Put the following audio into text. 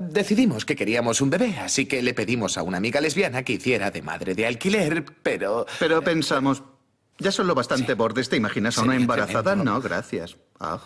Decidimos que queríamos un bebé, así que le pedimos a una amiga lesbiana que hiciera de madre de alquiler, pero... Pero pensamos, ya son lo bastante bordes, ¿te imaginas a una embarazada? No, gracias. Ah.